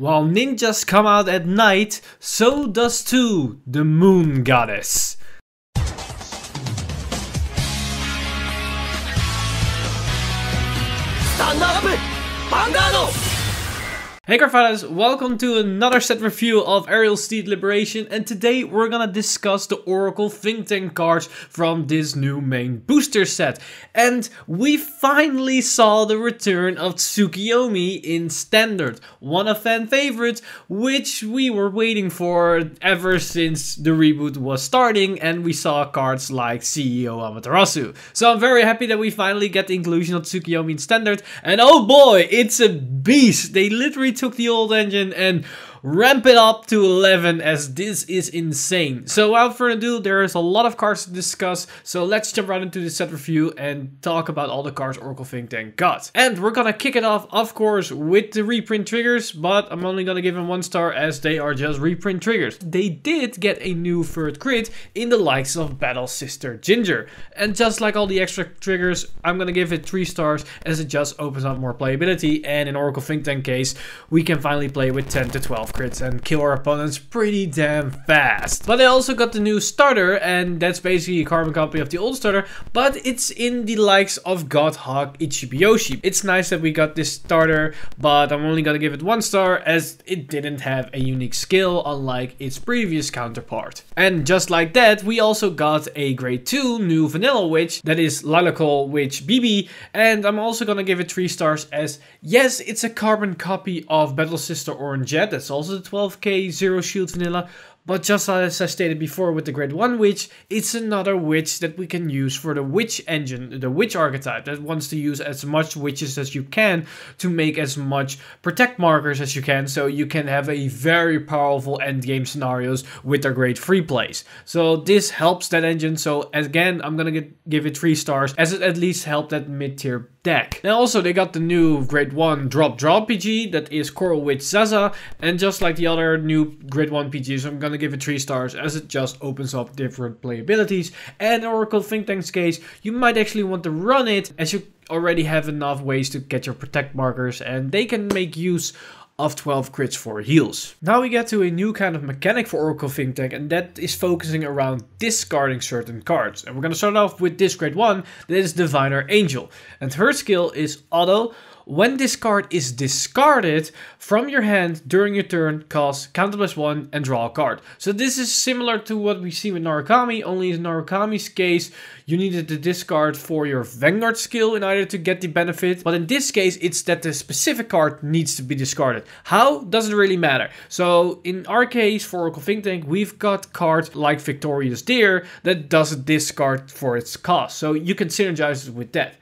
While ninjas come out at night, so does too the moon goddess. Stand up! Bangano! Hey Carfadas, welcome to another set review of Aerial Steed Liberation and today we're gonna discuss the Oracle Think Tank cards from this new main booster set. And we finally saw the return of Tsukiyomi in Standard, one of fan favorites, which we were waiting for ever since the reboot was starting and we saw cards like CEO Amaterasu. So I'm very happy that we finally get the inclusion of Tsukiyomi in Standard and oh boy, it's a beast! They literally took the old engine and ramp it up to 11 as this is insane. So without further ado, there is a lot of cards to discuss. So let's jump right into the set review and talk about all the cards Oracle Think Tank got. And we're gonna kick it off, of course, with the reprint triggers, but I'm only gonna give them one star as they are just reprint triggers. They did get a new third crit in the likes of Battle Sister Ginger. And just like all the extra triggers, I'm gonna give it three stars as it just opens up more playability. And in Oracle Think Tank case, we can finally play with 10 to 12 crits and kill our opponents pretty damn fast. But I also got the new starter and that's basically a carbon copy of the old starter, but it's in the likes of Godhawk Ichibyoshi. It's nice that we got this starter, but I'm only gonna give it one star as it didn't have a unique skill unlike its previous counterpart. And just like that, we also got a grade 2 new vanilla witch that is Lilacal Witch BB and I'm also gonna give it 3 stars as yes, it's a carbon copy of Battle Sister Orange Jet. that's also also the 12k zero shield vanilla, but just as I stated before with the great 1 witch, it's another witch that we can use for the witch engine, the witch archetype that wants to use as much witches as you can to make as much protect markers as you can so you can have a very powerful endgame scenarios with their great free plays. So this helps that engine, so again I'm gonna give it 3 stars as it at least helped that mid tier deck. And also they got the new grade 1 drop Drop PG that is Coral Witch Zaza and just like the other new grade 1 PGs I'm gonna give it 3 stars as it just opens up different playabilities and Oracle Think Tank's case you might actually want to run it as you already have enough ways to get your protect markers and they can make use of 12 crits for heals. Now we get to a new kind of mechanic for Oracle Think Tank and that is focusing around discarding certain cards. And we're going to start off with this grade 1 that is Diviner Angel. And her skill is auto when this card is discarded from your hand during your turn, cost counter plus one and draw a card. So this is similar to what we see with Narukami, only in Narukami's case, you needed to discard for your Vanguard skill in order to get the benefit. But in this case, it's that the specific card needs to be discarded. How? Doesn't really matter. So in our case, for Oracle Think Tank, we've got cards like Victorious Deer that does discard for its cost. So you can synergize it with that.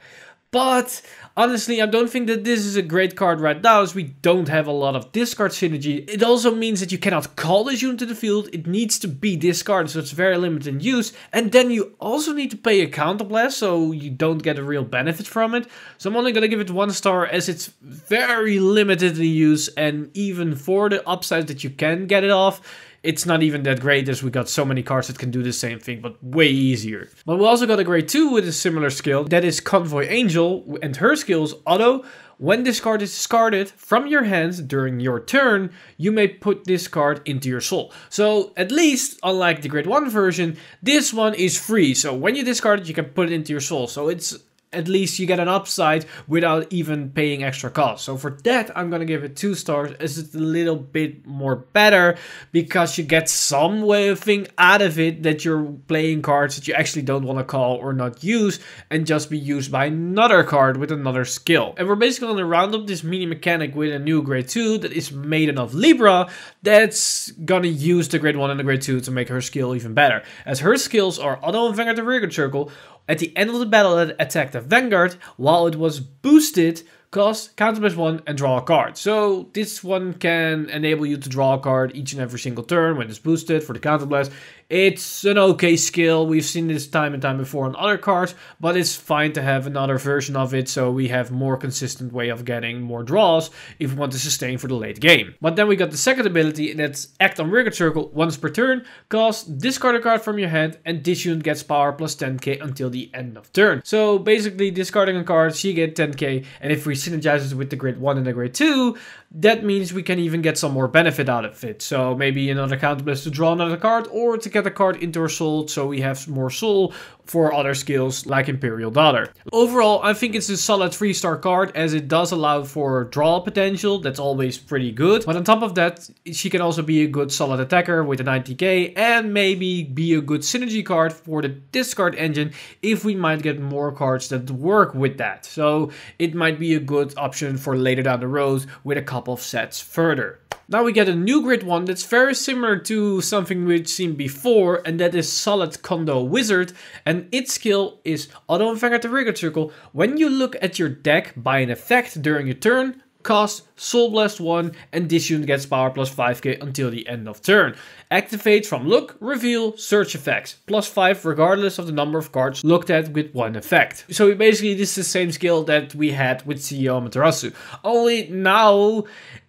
But honestly, I don't think that this is a great card right now as we don't have a lot of discard synergy. It also means that you cannot call this unit to the field. It needs to be discarded, so it's very limited in use. And then you also need to pay a counterblast, so you don't get a real benefit from it. So I'm only going to give it one star as it's very limited in use. And even for the upside that you can get it off, it's not even that great as we got so many cards that can do the same thing, but way easier. But we also got a grade 2 with a similar skill, that is Convoy Angel, and her skills. is Auto. When this card is discarded from your hands during your turn, you may put this card into your soul. So at least, unlike the grade 1 version, this one is free. So when you discard it, you can put it into your soul. So it's at least you get an upside without even paying extra cost. So for that, I'm gonna give it two stars. It's a little bit more better because you get some way of thing out of it that you're playing cards that you actually don't want to call or not use and just be used by another card with another skill. And we're basically gonna round up this mini mechanic with a new grade 2 that is made of Libra that's gonna use the grade 1 and the grade 2 to make her skill even better. As her skills are Auto and the Rearguard Circle, at the end of the battle, attacked the Vanguard, while it was boosted, cost counterblast one and draw a card. So this one can enable you to draw a card each and every single turn when it's boosted for the counterblast. It's an okay skill. We've seen this time and time before on other cards, but it's fine to have another version of it so we have more consistent way of getting more draws if we want to sustain for the late game. But then we got the second ability that's Act on Record Circle once per turn, cost discard a card from your hand and this unit gets power plus 10k until the end of turn. So basically discarding a card, she get 10k and if we synergize it with the Grid 1 and the Grid 2, that means we can even get some more benefit out of it. So maybe another counterblast to draw another card or to get a card into our soul so we have more soul for other skills like Imperial Daughter. Overall, I think it's a solid 3-star card as it does allow for draw potential, that's always pretty good. But on top of that, she can also be a good solid attacker with a 90k and maybe be a good synergy card for the discard engine if we might get more cards that work with that. So it might be a good option for later down the road with a couple of sets further. Now we get a new grid one that's very similar to something we've seen before, and that is Solid Condo Wizard, and its skill is Auto Effect at the Rigor Circle. When you look at your deck by an effect during your turn, cost Soul Blast 1 and this unit gets power plus 5k until the end of turn. Activate from look, reveal, search effects, plus 5 regardless of the number of cards looked at with one effect. So basically this is the same skill that we had with CEO Materasu. only now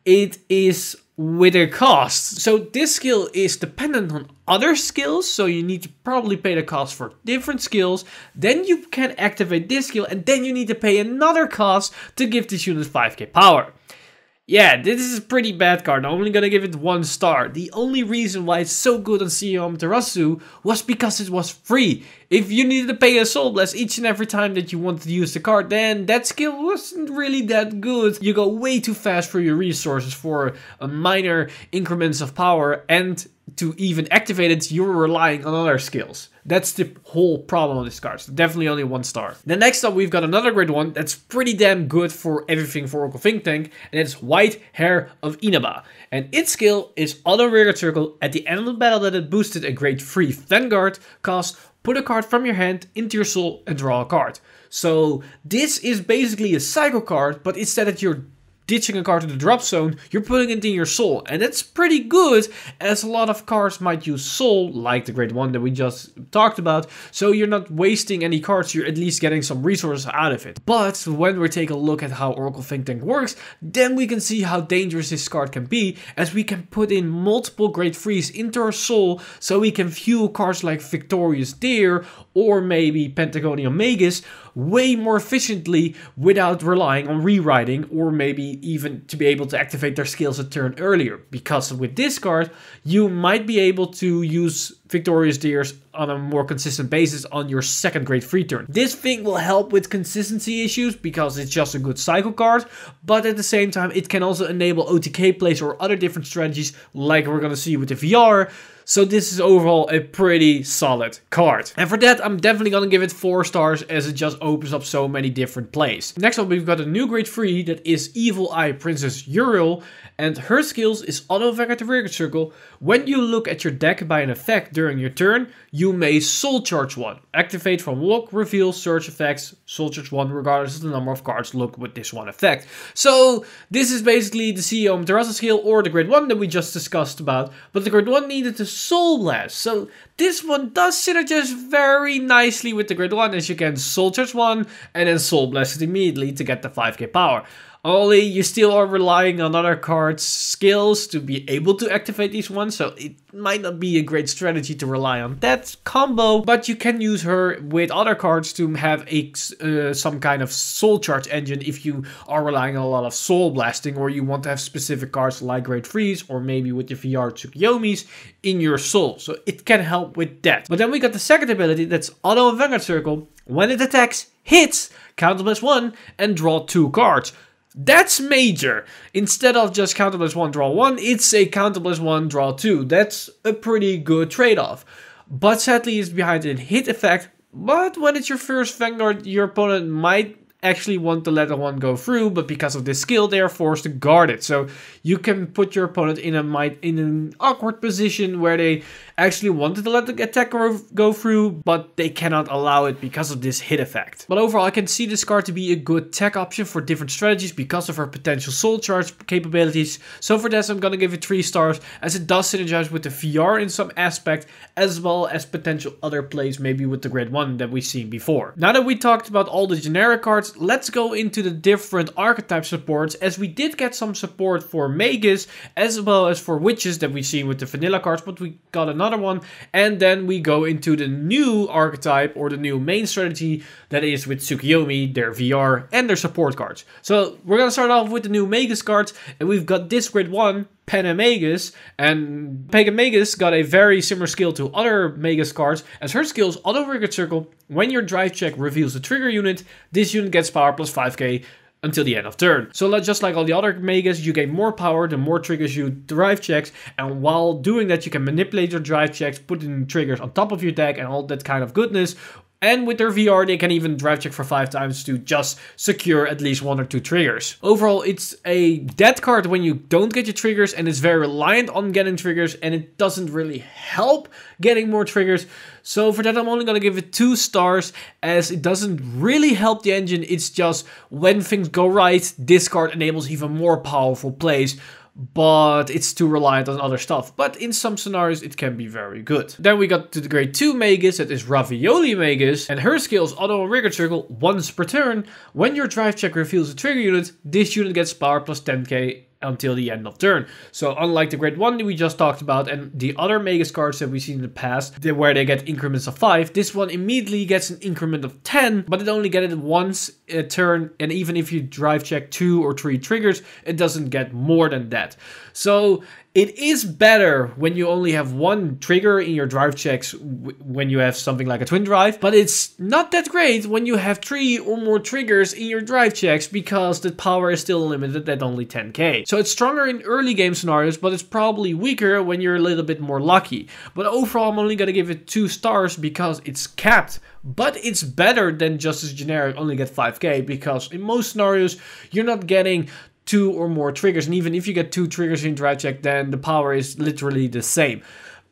it is with their cost, So this skill is dependent on other skills, so you need to probably pay the cost for different skills. Then you can activate this skill and then you need to pay another cost to give this unit 5k power yeah, this is a pretty bad card. I'm only gonna give it one star. The only reason why it's so good on CEO Amaterasu was because it was free. If you needed to pay a soul bless each and every time that you wanted to use the card, then that skill wasn't really that good. You go way too fast for your resources for minor increments of power and to even activate it, you're relying on other skills. That's the whole problem on this card. So definitely only one star. Then next up, we've got another great one that's pretty damn good for everything for Oracle Think Tank, and it's White Hair of Inaba. And its skill is auto rear circle at the end of the battle that it boosted a grade 3 Vanguard cost, put a card from your hand into your soul and draw a card. So this is basically a cycle card, but instead that you're ditching a card to the drop zone, you're putting it in your soul. And that's pretty good, as a lot of cards might use soul, like the great one that we just talked about. So you're not wasting any cards, you're at least getting some resources out of it. But when we take a look at how Oracle Think Tank works, then we can see how dangerous this card can be, as we can put in multiple great freeze into our soul, so we can fuel cards like Victorious Deer, or maybe Pentagonia Magus, way more efficiently without relying on rewriting, or maybe even to be able to activate their skills a turn earlier. Because with this card, you might be able to use victorious deers on a more consistent basis on your second grade free turn. This thing will help with consistency issues because it's just a good cycle card, but at the same time it can also enable OTK plays or other different strategies like we're gonna see with the VR. So this is overall a pretty solid card. And for that, I'm definitely gonna give it 4 stars as it just opens up so many different plays. Next up, we've got a new grade 3 that is Evil Eye Princess Uriel, and her skills is auto-effect at the rear circle. When you look at your deck by an effect, during your turn, you may Soul Charge 1. Activate from lock, reveal, search effects, Soul Charge 1 regardless of the number of cards Look with this one effect. So this is basically the CEO Terraza skill or the Great 1 that we just discussed about, but the Great 1 needed a Soul Blast, so this one does synergize very nicely with the Great 1 as you can Soul Charge 1 and then Soul Blast it immediately to get the 5k power. Only you still are relying on other cards' skills to be able to activate these ones, so it might not be a great strategy to rely on that combo, but you can use her with other cards to have a uh, some kind of soul charge engine if you are relying on a lot of soul blasting or you want to have specific cards like Great Freeze or maybe with your VR Tsukiyomis in your soul. So it can help with that. But then we got the second ability that's Auto and Vanguard Circle. When it attacks, hits, counter plus one, and draw two cards. That's major. Instead of just countable as one, draw one, it's a countable as one, draw two. That's a pretty good trade-off. But sadly, it's behind in hit effect. But when it's your first Vanguard, your opponent might actually want to let the one go through, but because of this skill, they are forced to guard it. So you can put your opponent in a might in an awkward position where they actually wanted to let the attacker go through, but they cannot allow it because of this hit effect. But overall, I can see this card to be a good tech option for different strategies because of her potential soul charge capabilities. So for this, I'm gonna give it 3 stars as it does synergize with the VR in some aspect as well as potential other plays maybe with the grade 1 that we've seen before. Now that we talked about all the generic cards, let's go into the different archetype supports as we did get some support for Magus, as well as for witches that we've seen with the vanilla cards, but we got another another one. And then we go into the new archetype or the new main strategy that is with Tsukiyomi, their VR, and their support cards. So we're gonna start off with the new Magus cards, and we've got this grid one, Panamagus, and Pegamagus got a very similar skill to other Magus cards, as her skills auto record circle, when your drive check reveals a trigger unit, this unit gets power plus 5k until the end of turn. So just like all the other megas, you gain more power the more triggers you drive checks, and while doing that you can manipulate your drive checks, put in triggers on top of your deck and all that kind of goodness, and with their VR, they can even drive check for five times to just secure at least one or two triggers. Overall, it's a dead card when you don't get your triggers and it's very reliant on getting triggers and it doesn't really help getting more triggers. So for that, I'm only gonna give it two stars as it doesn't really help the engine. It's just when things go right, this card enables even more powerful plays but it's too reliant on other stuff. But in some scenarios, it can be very good. Then we got to the grade 2 Magus, that is Ravioli Magus, and her skill is auto and Rigor Circle once per turn. When your drive check reveals a trigger unit, this unit gets power plus 10k until the end of turn. So unlike the Great One that we just talked about and the other Magus cards that we've seen in the past where they get increments of 5, this one immediately gets an increment of 10, but it only gets it once a turn and even if you drive check 2 or 3 triggers, it doesn't get more than that. So it is better when you only have one trigger in your drive checks when you have something like a twin drive, but it's not that great when you have three or more triggers in your drive checks because the power is still limited at only 10k. So it's stronger in early game scenarios, but it's probably weaker when you're a little bit more lucky. But overall, I'm only gonna give it two stars because it's capped but it's better than just as generic only get 5k because in most scenarios you're not getting two or more triggers. And even if you get two triggers in drive check, then the power is literally the same.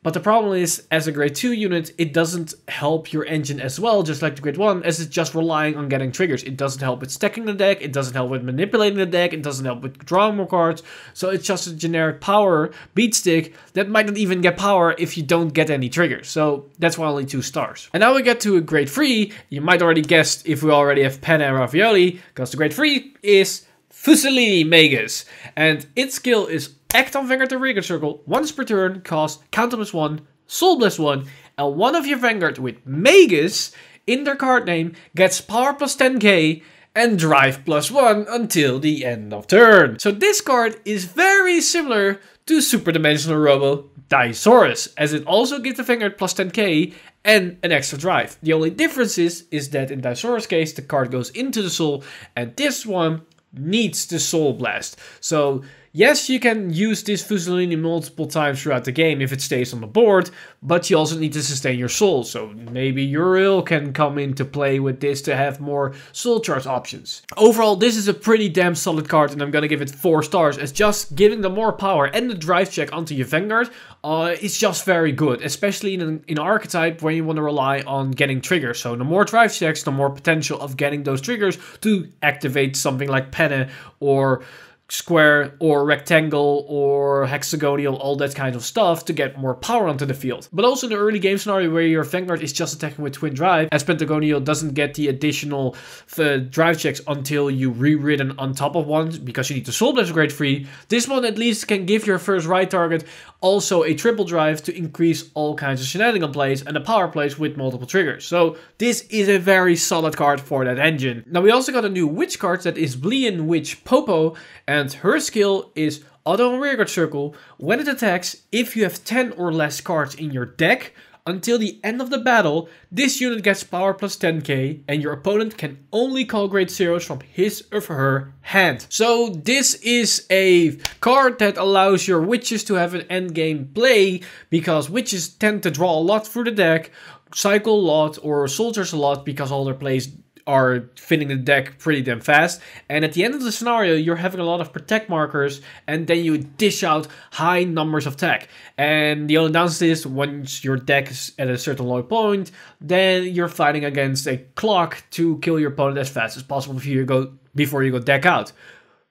But the problem is, as a grade 2 unit, it doesn't help your engine as well, just like the grade 1, as it's just relying on getting triggers. It doesn't help with stacking the deck, it doesn't help with manipulating the deck, it doesn't help with drawing more cards, so it's just a generic power beat stick that might not even get power if you don't get any triggers. So that's why only 2 stars. And now we get to a grade 3, you might already guessed if we already have Penn and Ravioli, because the grade 3 is Fusilini Magus. And its skill is act on Vanguard and Rearguard Circle once per turn, cost counter plus one, soul plus one, and one of your Vanguard with Magus in their card name gets power plus 10k and drive plus one until the end of turn. So this card is very similar to Super Dimensional Robo Dinosaurus, as it also gives the Vanguard plus 10k and an extra drive. The only difference is, is that in Dinosaurus case, the card goes into the soul, and this one needs the Soul Blast. So Yes, you can use this Fusilini multiple times throughout the game if it stays on the board, but you also need to sustain your soul, so maybe Uriel can come into play with this to have more soul charge options. Overall, this is a pretty damn solid card and I'm gonna give it 4 stars, as just giving the more power and the drive check onto your Vanguard uh, is just very good, especially in an in archetype where you want to rely on getting triggers. So the more drive checks, the more potential of getting those triggers to activate something like Penne or square or rectangle or hexagonal, all that kind of stuff to get more power onto the field. But also in the early game scenario where your Vanguard is just attacking with Twin Drive, as Pentagonial doesn't get the additional uh, drive checks until you rewritten on top of one because you need to Soul Blast grade free. this one at least can give your first right target also a triple drive to increase all kinds of shenanigan plays and the power plays with multiple triggers. So this is a very solid card for that engine. Now we also got a new witch card that is Blean Witch Popo. And and her skill is auto rearguard circle when it attacks if you have 10 or less cards in your deck until the end of the battle this unit gets power plus 10k and your opponent can only call grade zeros from his or her hand. So this is a card that allows your witches to have an endgame play because witches tend to draw a lot through the deck cycle a lot or soldiers a lot because all their plays are filling the deck pretty damn fast. And at the end of the scenario, you're having a lot of protect markers, and then you dish out high numbers of tech. And the only downside is once your deck is at a certain low point, then you're fighting against a clock to kill your opponent as fast as possible before you go before you go deck out.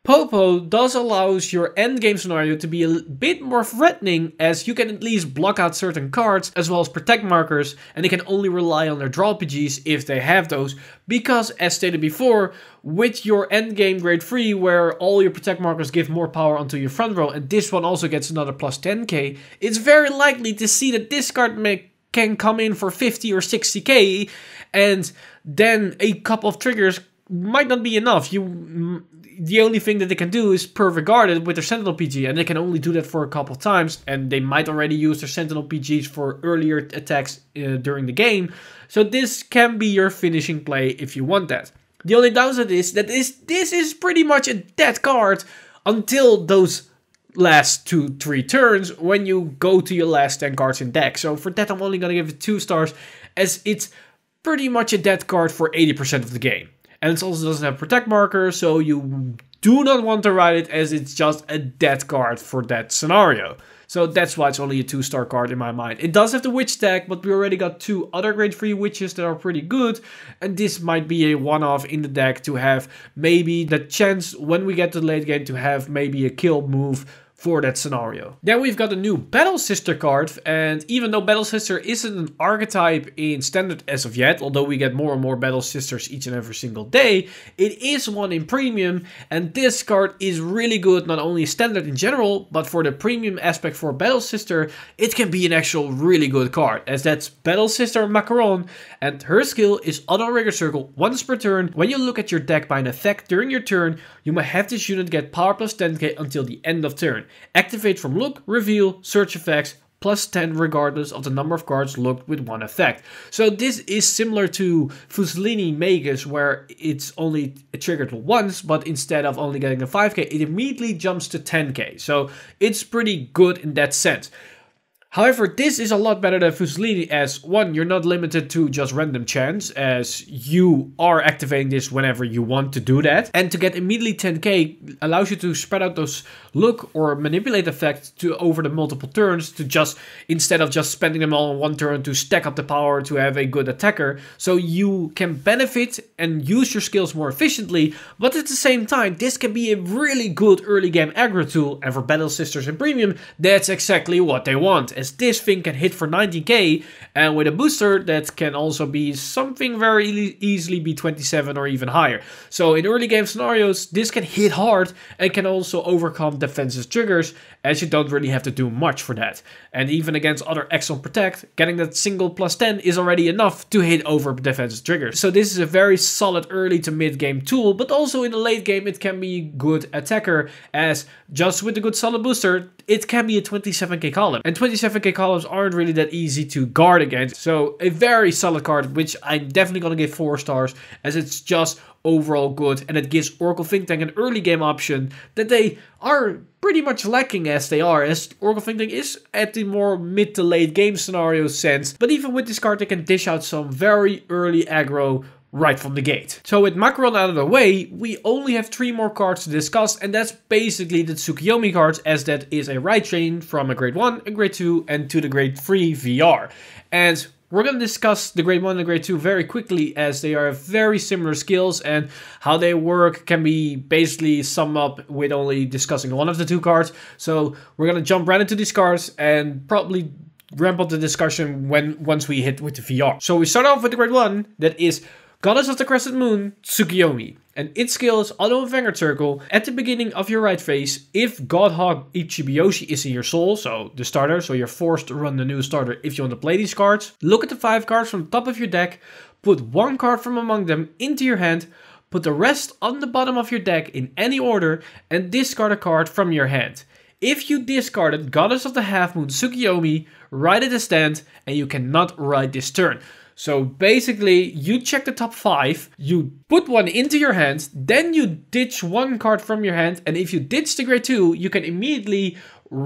Popo does allows your endgame scenario to be a bit more threatening as you can at least block out certain cards as well as protect markers and they can only rely on their draw PGs if they have those because as stated before with your endgame grade 3 where all your protect markers give more power onto your front row and this one also gets another plus 10k it's very likely to see that this card make can come in for 50 or 60k and then a couple of triggers might not be enough. You the only thing that they can do is perfect guard it with their Sentinel PG, and they can only do that for a couple times, and they might already use their Sentinel PGs for earlier attacks uh, during the game. So this can be your finishing play if you want that. The only downside is this this is pretty much a dead card until those last two, three turns when you go to your last 10 cards in deck. So for that I'm only gonna give it two stars as it's pretty much a dead card for 80% of the game. And it also doesn't have protect marker, so you do not want to ride it as it's just a dead card for that scenario. So that's why it's only a 2-star card in my mind. It does have the witch tag, but we already got two other grade 3 witches that are pretty good. And this might be a one-off in the deck to have maybe the chance when we get to the late game to have maybe a kill move for that scenario. Then we've got a new Battle Sister card, and even though Battle Sister isn't an archetype in standard as of yet, although we get more and more Battle Sisters each and every single day, it is one in premium, and this card is really good not only standard in general, but for the premium aspect for Battle Sister, it can be an actual really good card, as that's Battle Sister Macaron, and her skill is auto rigger circle once per turn. When you look at your deck by an effect during your turn, you may have this unit get power plus 10k until the end of turn. Activate from look, reveal, search effects, plus 10 regardless of the number of cards looked with one effect. So this is similar to Fusilini Magus where it's only triggered once, but instead of only getting a 5k, it immediately jumps to 10k. So it's pretty good in that sense. However, this is a lot better than Fusilini as one, you're not limited to just random chance as you are activating this whenever you want to do that. And to get immediately 10k allows you to spread out those look or manipulate effects to over the multiple turns to just, instead of just spending them all on one turn to stack up the power to have a good attacker. So you can benefit and use your skills more efficiently, but at the same time, this can be a really good early game aggro tool and for Battle Sisters and Premium, that's exactly what they want this thing can hit for 90k and with a booster that can also be something very e easily be 27 or even higher. So in early game scenarios this can hit hard and can also overcome defensive triggers as you don't really have to do much for that. And even against other Exxon Protect getting that single plus 10 is already enough to hit over defensive triggers. So this is a very solid early to mid game tool but also in the late game it can be good attacker as just with a good solid booster it can be a 27k column. And 27k columns aren't really that easy to guard against. So a very solid card, which I'm definitely going to give 4 stars, as it's just overall good, and it gives Oracle Think Tank an early game option that they are pretty much lacking as they are, as Oracle Think Tank is at the more mid to late game scenario sense. But even with this card, they can dish out some very early aggro right from the gate. So with Macron out of the way, we only have three more cards to discuss and that's basically the Tsukiyomi cards as that is a right chain from a grade 1, a grade 2 and to the grade 3 VR. And we're going to discuss the grade 1 and the grade 2 very quickly as they are very similar skills and how they work can be basically summed up with only discussing one of the two cards. So we're going to jump right into these cards and probably ramp up the discussion when once we hit with the VR. So we start off with the grade 1 that is Goddess of the Crescent Moon, Tsukiyomi. And its skill is auto Vanguard Circle at the beginning of your right phase if Godhawk Ichibiyoshi is in your soul, so the starter, so you're forced to run the new starter if you want to play these cards. Look at the 5 cards from the top of your deck, put one card from among them into your hand, put the rest on the bottom of your deck in any order, and discard a card from your hand. If you discarded Goddess of the Half Moon Tsukiyomi, write it a stand, and you cannot write this turn. So basically, you check the top five, you put one into your hand, then you ditch one card from your hand, and if you ditch the grade two, you can immediately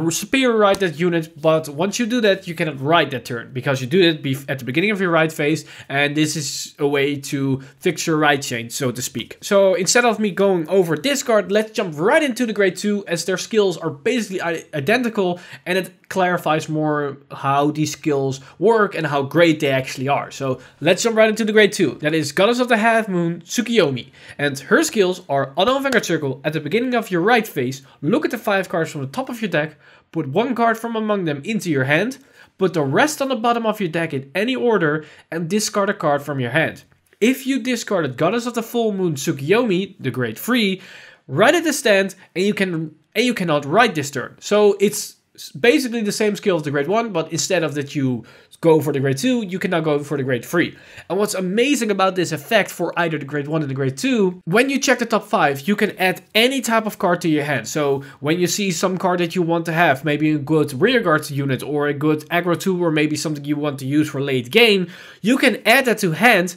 spear ride that unit, but once you do that, you cannot ride that turn because you do it at the beginning of your ride phase, and this is a way to fix your ride chain, so to speak. So instead of me going over this card, let's jump right into the grade 2 as their skills are basically identical and it clarifies more how these skills work and how great they actually are. So let's jump right into the grade 2. That is Goddess of the Half Moon, Tsukiyomi. And her skills are Unknown Vanguard Circle at the beginning of your ride phase, look at the 5 cards from the top of your deck, deck, put one card from among them into your hand, put the rest on the bottom of your deck in any order, and discard a card from your hand. If you discarded Goddess of the Full Moon Tsukiyomi, the Great Free, right at the stand, and you can and you cannot ride this turn. So it's basically the same skill as the Great One, but instead of that you go for the grade 2, you can now go for the grade 3. And what's amazing about this effect for either the grade 1 and the grade 2, when you check the top 5, you can add any type of card to your hand. So when you see some card that you want to have, maybe a good rearguard unit or a good aggro 2 or maybe something you want to use for late game, you can add that to hand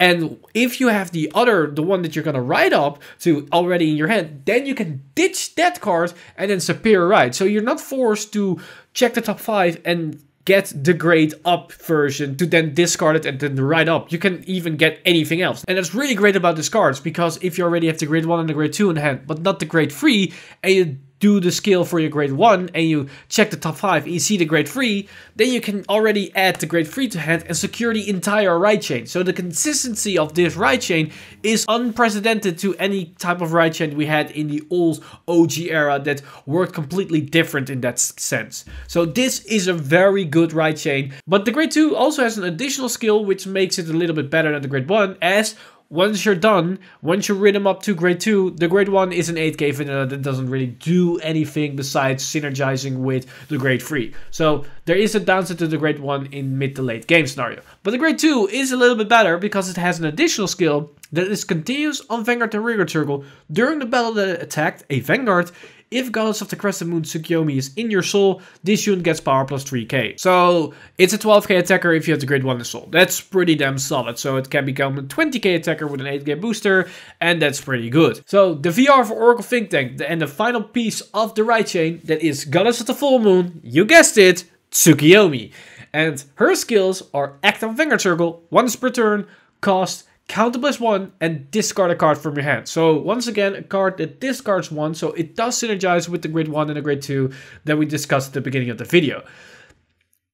and if you have the other, the one that you're gonna ride up to already in your hand, then you can ditch that card and then superior ride. So you're not forced to check the top five and get the grade up version to then discard it and then write up. You can even get anything else. And that's really great about these cards because if you already have the grade 1 and the grade 2 in hand, but not the grade 3, and you do the scale for your grade 1 and you check the top 5 and you see the grade 3, then you can already add the grade 3 to hand and secure the entire ride chain. So the consistency of this ride chain is unprecedented to any type of ride chain we had in the old OG era that worked completely different in that sense. So this is a very good ride chain, but the grade 2 also has an additional skill which makes it a little bit better than the grade 1 as once you're done, once you rid them up to grade 2, the grade 1 is an 8k vanilla that doesn't really do anything besides synergizing with the grade 3. So there is a downside to the grade 1 in mid to late game scenario. But the grade 2 is a little bit better because it has an additional skill that is continuous on Vanguard and Rearguard Circle during the battle that attacked a Vanguard if Goddess of the Crescent Moon Tsukiyomi is in your soul, this unit gets power plus 3k. So it's a 12k attacker if you have the grade 1 in soul. That's pretty damn solid. So it can become a 20k attacker with an 8k booster, and that's pretty good. So the VR for Oracle Think Tank and the final piece of the right chain that is Goddess of the Full Moon, you guessed it, Tsukiyomi. And her skills are Act on Finger Circle, once per turn, cost count the one and discard a card from your hand. So once again, a card that discards one, so it does synergize with the grid one and the grid two that we discussed at the beginning of the video.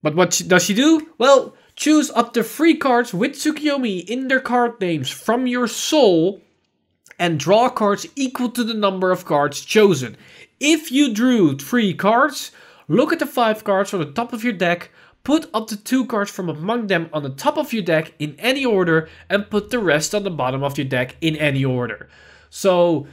But what does she do? Well, choose up to three cards with Tsukiyomi in their card names from your soul and draw cards equal to the number of cards chosen. If you drew three cards, look at the five cards from the top of your deck, Put up to two cards from among them on the top of your deck in any order and put the rest on the bottom of your deck in any order. So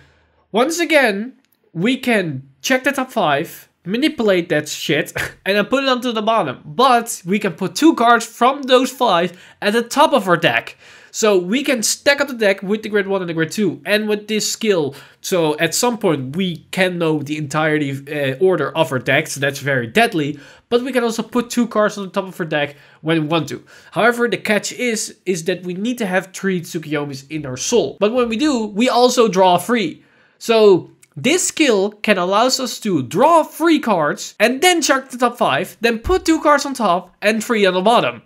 once again, we can check the top five, manipulate that shit, and then put it onto the bottom. But we can put two cards from those five at the top of our deck. So we can stack up the deck with the grade 1 and the grade 2 and with this skill. So at some point we can know the entirety uh, order of our deck, so that's very deadly but we can also put two cards on the top of our deck when we want to. However, the catch is, is that we need to have three tsukiyomis in our soul. But when we do, we also draw free. So this skill can allows us to draw three cards and then check the top five, then put two cards on top and three on the bottom.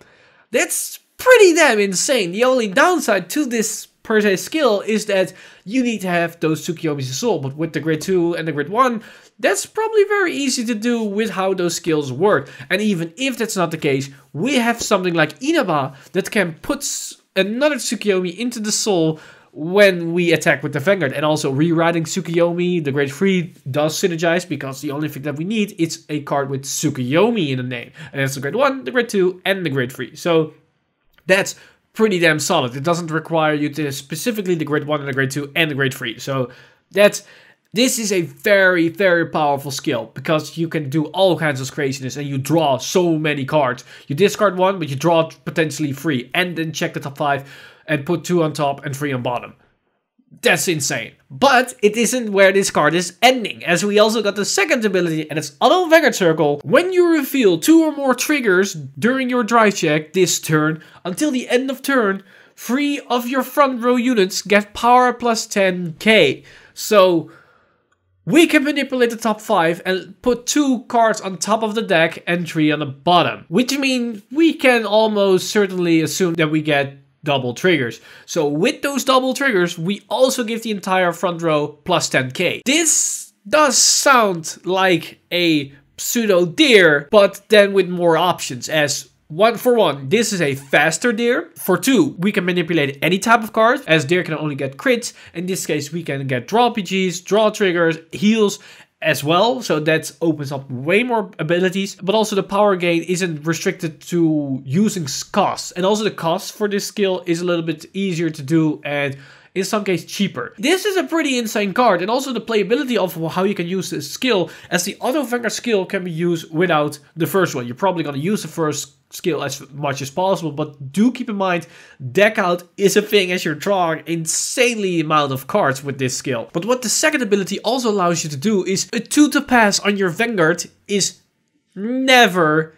That's pretty damn insane. The only downside to this per se skill is that you need to have those Tsukiyomi's soul, but with the grid 2 and the grid 1, that's probably very easy to do with how those skills work. And even if that's not the case, we have something like Inaba that can put another Tsukiyomi into the soul when we attack with the Vanguard. And also rewriting Tsukiyomi, the Great Free, does synergize because the only thing that we need is a card with Tsukiyomi in the name. And that's the Great 1, the Great 2, and the Great Three. So that's pretty damn solid. It doesn't require you to specifically the Great 1 and the Great 2 and the Great 3. So that's this is a very, very powerful skill because you can do all kinds of craziness and you draw so many cards. You discard one, but you draw potentially three and then check the top five and put two on top and three on bottom. That's insane. But it isn't where this card is ending, as we also got the second ability, and it's Auto Vanguard Circle. When you reveal two or more triggers during your drive check this turn, until the end of turn, three of your front row units get power plus 10k. So we can manipulate the top 5 and put 2 cards on top of the deck and 3 on the bottom. Which means we can almost certainly assume that we get double triggers. So with those double triggers, we also give the entire front row plus 10k. This does sound like a pseudo deer, but then with more options as one for one, this is a faster deer. For two, we can manipulate any type of card, as deer can only get crits. In this case, we can get draw PGs, draw triggers, heals, as well. So that opens up way more abilities. But also the power gain isn't restricted to using costs. And also the cost for this skill is a little bit easier to do and in some case cheaper. This is a pretty insane card and also the playability of how you can use this skill as the auto vanguard skill can be used without the first one. You're probably going to use the first skill as much as possible. But do keep in mind, deck out is a thing as you're drawing insanely amount of cards with this skill. But what the second ability also allows you to do is a 2 to pass on your Vanguard is never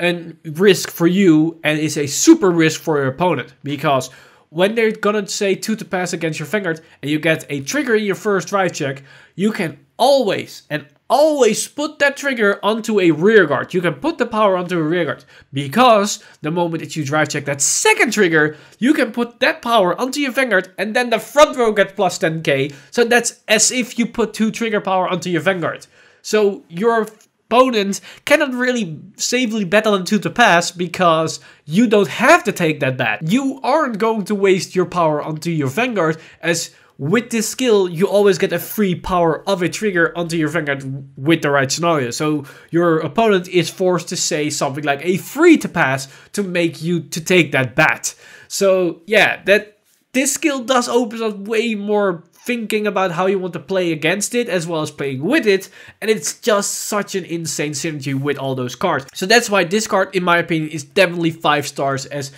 a risk for you and is a super risk for your opponent. Because when they're gonna say two to pass against your vanguard, and you get a trigger in your first drive check, you can always and always put that trigger onto a rear guard. You can put the power onto a rear guard because the moment that you drive check that second trigger, you can put that power onto your vanguard and then the front row gets plus 10k. So that's as if you put two trigger power onto your vanguard. So your opponent cannot really safely battle into to the pass because you don't have to take that bat. You aren't going to waste your power onto your Vanguard as with this skill, you always get a free power of a trigger onto your Vanguard with the right scenario. So your opponent is forced to say something like a free to pass to make you to take that bat. So yeah, that this skill does open up way more thinking about how you want to play against it as well as playing with it. And it's just such an insane synergy with all those cards. So that's why this card, in my opinion, is definitely 5 stars as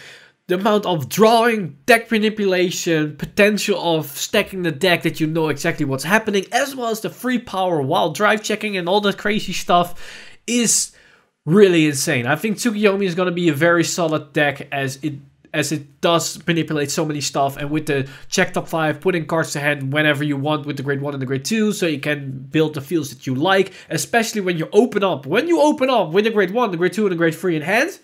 the amount of drawing, deck manipulation, potential of stacking the deck that you know exactly what's happening, as well as the free power while drive checking and all that crazy stuff is really insane. I think Tsukiyomi is going to be a very solid deck as it as it does manipulate so many stuff. And with the check top five, putting cards to hand whenever you want with the grade one and the grade two, so you can build the fields that you like, especially when you open up. When you open up with the grade one, the grade two, and the grade three in hand,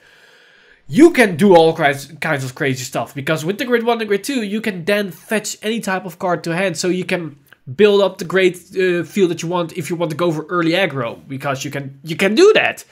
you can do all kinds of crazy stuff because with the grade 1 and grade 2 you can then fetch any type of card to hand so you can build up the great uh, field that you want if you want to go for early aggro because you can you can do that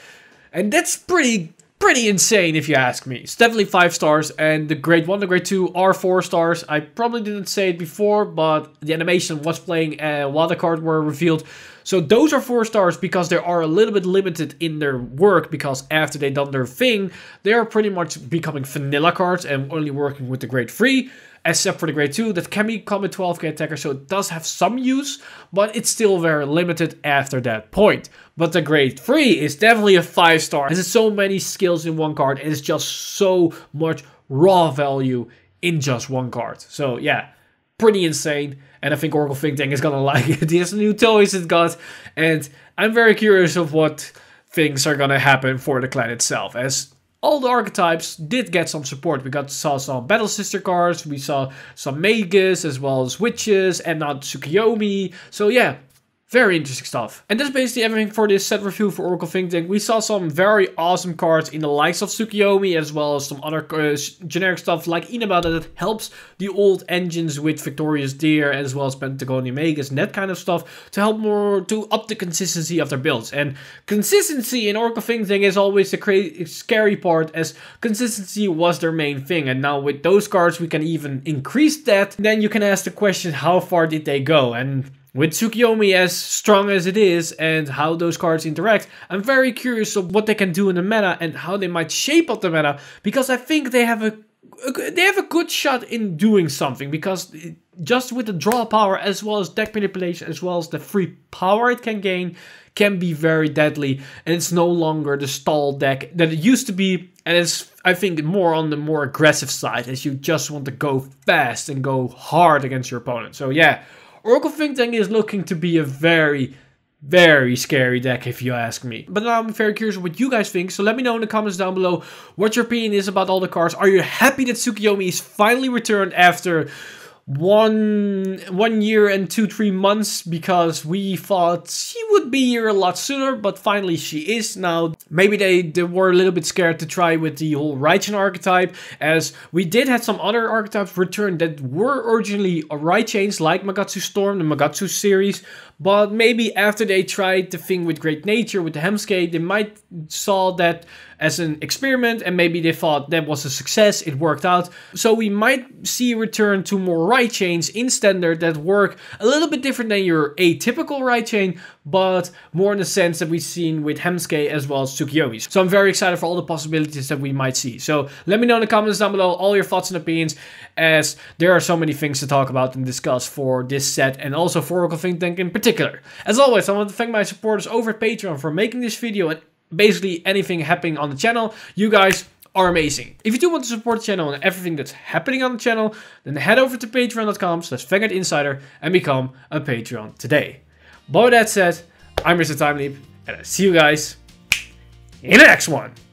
and that's pretty pretty insane if you ask me. It's definitely five stars and the grade one, the grade two are four stars. I probably didn't say it before, but the animation was playing uh, while the cards were revealed. So those are four stars because they are a little bit limited in their work because after they have done their thing, they are pretty much becoming vanilla cards and only working with the grade three except for the grade 2 that can become a 12k attacker so it does have some use but it's still very limited after that point but the grade 3 is definitely a 5 star it's so many skills in one card and it's just so much raw value in just one card so yeah pretty insane and I think Oracle Think Tank is gonna like it. He has new toys it got, and I'm very curious of what things are gonna happen for the clan itself, as all the archetypes did get some support. We got saw some Battle Sister cards, we saw some Magus as well as Witches and not Tsukiyomi. So yeah, very interesting stuff. And that's basically everything for this set review for Oracle Think Tank. We saw some very awesome cards in the likes of Tsukiyomi as well as some other uh, generic stuff like Inaba that helps the old engines with Victorious Deer as well as Pentagon Megas, and that kind of stuff to help more to up the consistency of their builds. And consistency in Oracle Think Tank is always the scary part as consistency was their main thing. And now with those cards we can even increase that. Then you can ask the question how far did they go? And with Tsukiyomi as strong as it is and how those cards interact, I'm very curious of what they can do in the meta and how they might shape up the meta because I think they have a they have a good shot in doing something because just with the draw power as well as deck manipulation as well as the free power it can gain can be very deadly and it's no longer the stall deck that it used to be and it's I think more on the more aggressive side as you just want to go fast and go hard against your opponent. So yeah, Oracle Think Tank is looking to be a very very scary deck if you ask me. But now I'm very curious what you guys think, so let me know in the comments down below what your opinion is about all the cards. Are you happy that Tsukiyomi is finally returned after one one year and two three months because we thought she would be here a lot sooner but finally she is now maybe they, they were a little bit scared to try with the whole Raijin archetype as we did have some other archetypes return that were originally Raichins like Magatsu Storm the Magatsu series but maybe after they tried the thing with Great Nature with the Hemskate they might saw that as an experiment, and maybe they thought that was a success, it worked out. So we might see a return to more right chains in standard that work a little bit different than your atypical right chain, but more in the sense that we've seen with Hemske as well as Tsukiyomi. So I'm very excited for all the possibilities that we might see. So let me know in the comments down below all your thoughts and opinions, as there are so many things to talk about and discuss for this set and also for Oracle Think Tank in particular. As always, I want to thank my supporters over at Patreon for making this video and basically anything happening on the channel. You guys are amazing. If you do want to support the channel and everything that's happening on the channel, then head over to patreon.com slash insider and become a Patreon today. But with that said, I'm Mr. Time Leap, and I see you guys in the next one.